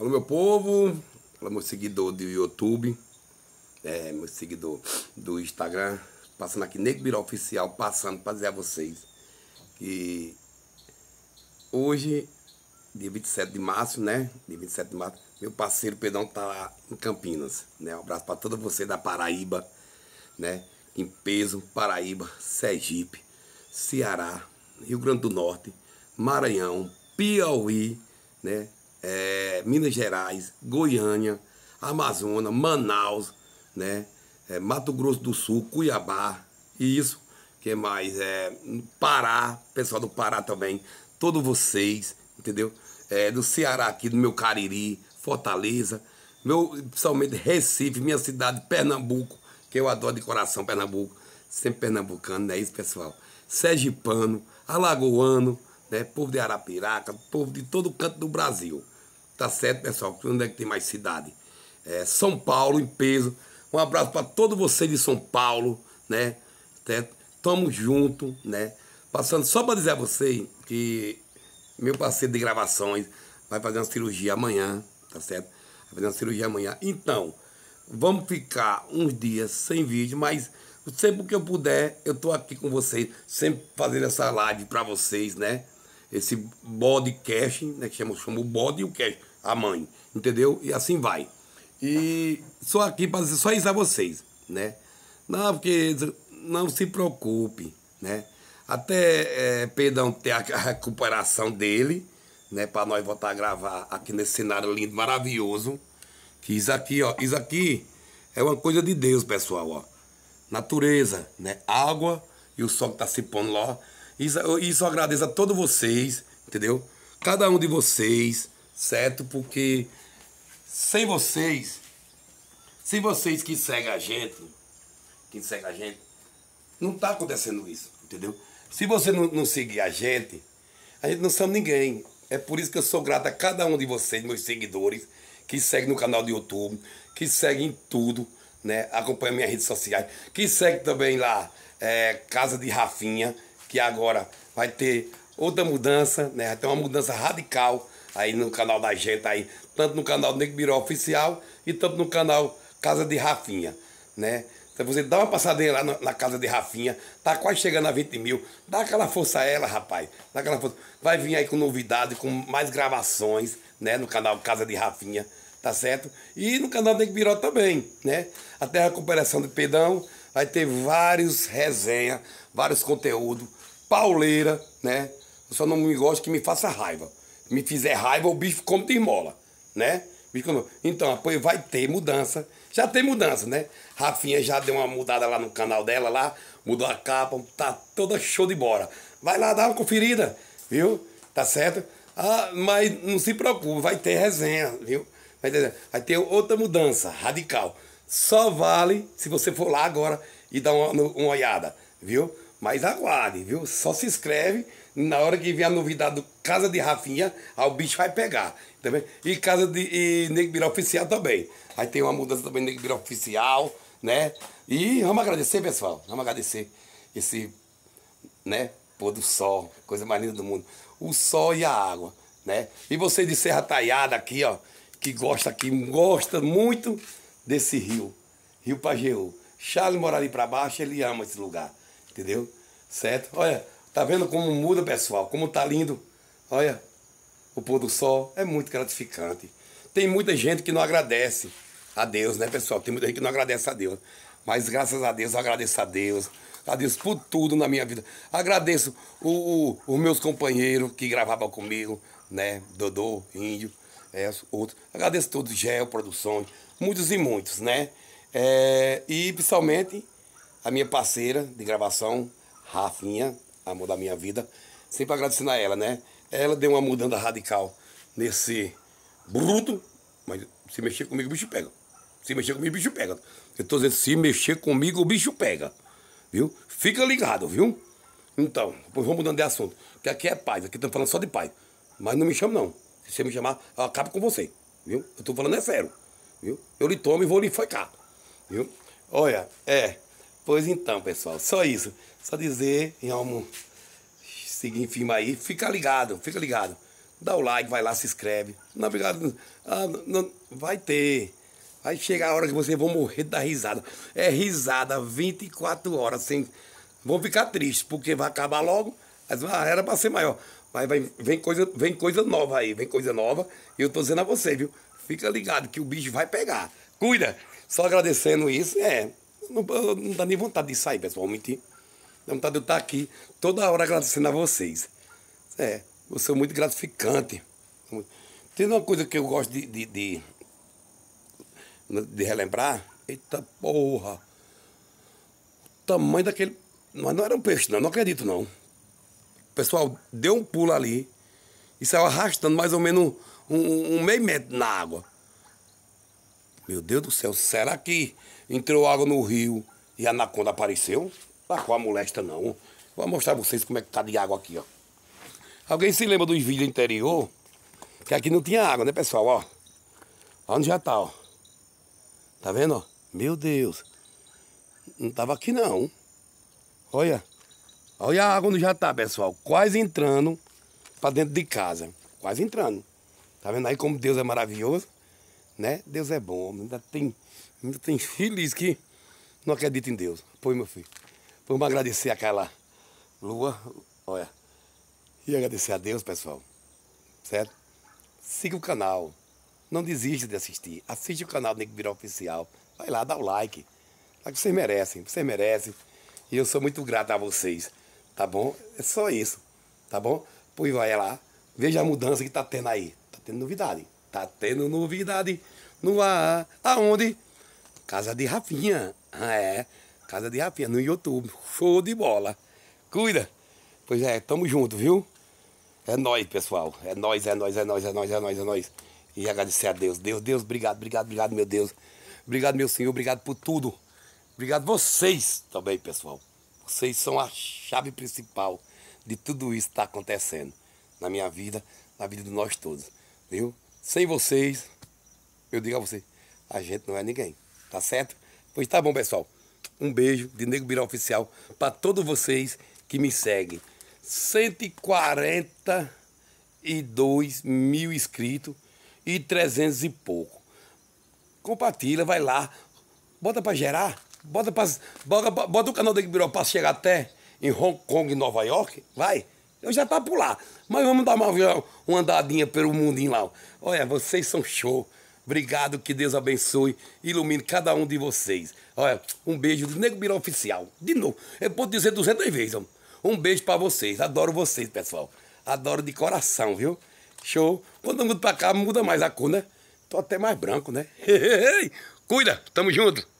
Alô, meu povo, alô, meu seguidor do YouTube, é, meu seguidor do Instagram, passando aqui, Negro Biró Oficial, passando para dizer a vocês que hoje, dia 27 de março, né? Dia 27 de março, meu parceiro Pedrão tá lá em Campinas, né? Um abraço para todo você da Paraíba, né? Em peso, Paraíba, Sergipe, Ceará, Rio Grande do Norte, Maranhão, Piauí, né? é, Minas Gerais, Goiânia, Amazonas, Manaus, né? É, Mato Grosso do Sul, Cuiabá, e isso, que mais? É, Pará, pessoal do Pará também, todos vocês, entendeu? É, do Ceará aqui, do meu Cariri, Fortaleza, meu, principalmente Recife, minha cidade, Pernambuco, que eu adoro de coração Pernambuco, sempre pernambucano, não é isso, pessoal? Sergipano, Alagoano, né? povo de Arapiraca, povo de todo canto do Brasil. Tá certo, pessoal? Onde é que tem mais cidade? É, São Paulo em peso. Um abraço para todo você de São Paulo, né? Certo? Tamo junto, né? Passando só para dizer a vocês que meu parceiro de gravações vai fazer uma cirurgia amanhã, tá certo? Vai fazer uma cirurgia amanhã. Então, vamos ficar uns dias sem vídeo, mas sempre que eu puder, eu tô aqui com vocês, sempre fazendo essa live para vocês, né? Esse podcast, né? Que chama, chama o bode e o cast a mãe, entendeu? E assim vai. E só aqui para dizer só isso a vocês, né? Não, porque não se preocupe, né? Até é, Pedrão ter a recuperação dele, né? Para nós voltar a gravar aqui nesse cenário lindo, maravilhoso. Que isso aqui, ó, isso aqui é uma coisa de Deus, pessoal, ó. Natureza, né? Água e o sol que tá se pondo lá. Isso, isso eu agradeço a todos vocês, entendeu? Cada um de vocês certo? Porque sem vocês, sem vocês que seguem a gente, que seguem a gente, não está acontecendo isso, entendeu? Se você não, não, seguir a gente, a gente não somos ninguém. É por isso que eu sou grato a cada um de vocês, meus seguidores, que seguem no canal do YouTube, que seguem tudo, né? Acompanha minhas redes sociais, que segue também lá é, Casa de Rafinha, que agora vai ter outra mudança, né? Vai ter uma mudança radical aí no canal da gente aí, tanto no canal do Biró Oficial e tanto no canal Casa de Rafinha, né? Então você dá uma passadinha lá na, casa de Rafinha, tá quase chegando a 20 mil, dá aquela força a ela, rapaz, dá aquela força. Vai vir aí com novidade, com mais gravações, né, no canal Casa de Rafinha, tá certo? E no canal do Biró também, né? Até a recuperação de pedão, vai ter vários resenhas, vários conteúdos, pauleira, né? Eu só não me gosto que me faça raiva me fizer raiva, o bicho come de mola, né? Então, apoio vai ter mudança. Já tem mudança, né? Rafinha já deu uma mudada lá no canal dela, lá, mudou a capa, tá toda show de bola. Vai lá dar uma conferida, viu? Tá certo? Ah, mas não se preocupe, vai ter resenha, viu? Vai ter, vai ter outra mudança radical. Só vale se você for lá agora e dar uma, uma olhada, viu? Mas aguarde, viu? Só se inscreve. Na hora que vier a novidade do Casa de Rafinha, o bicho vai pegar. Também. Tá e Casa de e Oficial também. Aí tem uma mudança também Nego Birá Oficial, né? E vamos agradecer, pessoal. Vamos agradecer esse, né? Pôr do sol, coisa mais linda do mundo. O sol e a água, né? E você de Serra Talhada aqui, ó, que gosta aqui, gosta muito desse rio. Rio Pajeú. Charles morar ali para baixo, ele ama esse lugar. Entendeu? Certo? Olha, tá vendo como muda, pessoal? Como tá lindo. Olha, o pôr do sol é muito gratificante. Tem muita gente que não agradece a Deus, né, pessoal? Tem muita gente que não agradece a Deus. Mas graças a Deus, eu agradeço a Deus. Agradeço por tudo na minha vida. Agradeço o, o, os meus companheiros que gravavam comigo, né? Dodô, Índio, é, outros. Agradeço todos, Geo, Produções, muitos e muitos, né? É, e principalmente a minha parceira de gravação, Rafinha, amor da minha vida, sempre agradecendo a ela, né? Ela deu uma mudança radical nesse bruto, mas se mexer comigo, o bicho pega. Se mexer comigo, o bicho pega. Eu tô dizendo, se mexer comigo, o bicho pega. Viu? Fica ligado, viu? Então, depois vamos mudando de assunto. Porque aqui é paz, aqui estamos falando só de paz. Mas não me chama não. Se você me chamar, eu acabo com você. Viu? Eu tô falando é sério. Viu? Eu lhe tomo e vou lhe focar. Viu? Olha, é. Pois então, pessoal, só isso. Só dizer, Realmo, seguir em firme aí. Fica ligado, fica ligado. Dá o like, vai lá, se inscreve. Não, obrigado. Ah, não, vai ter. Vai chegar a hora que vocês vão morrer da risada. É risada 24 horas. Sem... Vão ficar tristes, porque vai acabar logo. Mas ah, era pra ser maior. Mas vai, vem, coisa, vem coisa nova aí, vem coisa nova. E eu tô dizendo a você, viu? Fica ligado que o bicho vai pegar. Cuida! Só agradecendo isso, é. Não, não dá nem vontade de sair, pessoal, mentir. Dá vontade de eu estar aqui toda hora agradecendo a vocês. É, você é muito gratificante. Tem uma coisa que eu gosto de, de, de, de relembrar. Eita porra! O tamanho daquele. Mas não era um peixe, não, não acredito não. O pessoal deu um pulo ali e saiu arrastando mais ou menos um, um, um meio metro na água. Meu Deus do céu, será que entrou água no rio e a anaconda apareceu. Lá tá com a molesta não. Vou mostrar pra vocês como é que tá de água aqui, ó. Alguém se lembra dos vídeos interior? Que aqui não tinha água, né, pessoal? Ó. Onde já tá, ó. Tá vendo, ó? Meu Deus. Não tava aqui, não. Olha. Olha a água onde já tá, pessoal. Quase entrando pra dentro de casa. Quase entrando. Tá vendo aí como Deus é maravilhoso? né? Deus é bom, ainda tem, ainda tem feliz que não acredita em Deus. Pois, meu filho, vamos agradecer aquela lua, olha, e agradecer a Deus, pessoal, certo? Siga o canal, não desista de assistir, assiste o canal do Nico Oficial, vai lá, dá o like, tá que vocês merecem, vocês merecem, e eu sou muito grato a vocês, tá bom? É só isso, tá bom? Pois vai lá, veja a mudança que tá tendo aí, tá tendo novidade. Tá tendo novidade no ar. Aonde? Casa de Rafinha. Ah, é. Casa de Rafinha no YouTube. Show de bola. Cuida. Pois é, tamo junto, viu? É nós, pessoal. É nós, é nós, é nós, é nós, é nós, é nós. E agradecer a Deus. Deus, Deus, obrigado, obrigado, obrigado, meu Deus. Obrigado, meu Senhor, obrigado por tudo. Obrigado vocês também, pessoal. Vocês são a chave principal de tudo isso que está acontecendo na minha vida, na vida de nós todos, viu? Sem vocês, eu digo a vocês, a gente não é ninguém, tá certo? Pois tá bom, pessoal. Um beijo de Nego Birão Oficial para todos vocês que me seguem. 142 mil inscritos e 300 e pouco. Compartilha, vai lá, bota para gerar, bota, pra, bota, bota o canal do Nego Birão para chegar até em Hong Kong, Nova York, vai. Eu já tá por lá. Mas vamos dar uma, uma andadinha pelo mundinho lá. Olha, vocês são show. Obrigado, que Deus abençoe, ilumine cada um de vocês. Olha, um beijo do Nego Biró Oficial. De novo, eu posso dizer 200 vezes. Homem. Um beijo para vocês. Adoro vocês, pessoal. Adoro de coração, viu? Show. Quando muda pra cá, muda mais a cor, né? Tô até mais branco, né? Cuida, tamo junto.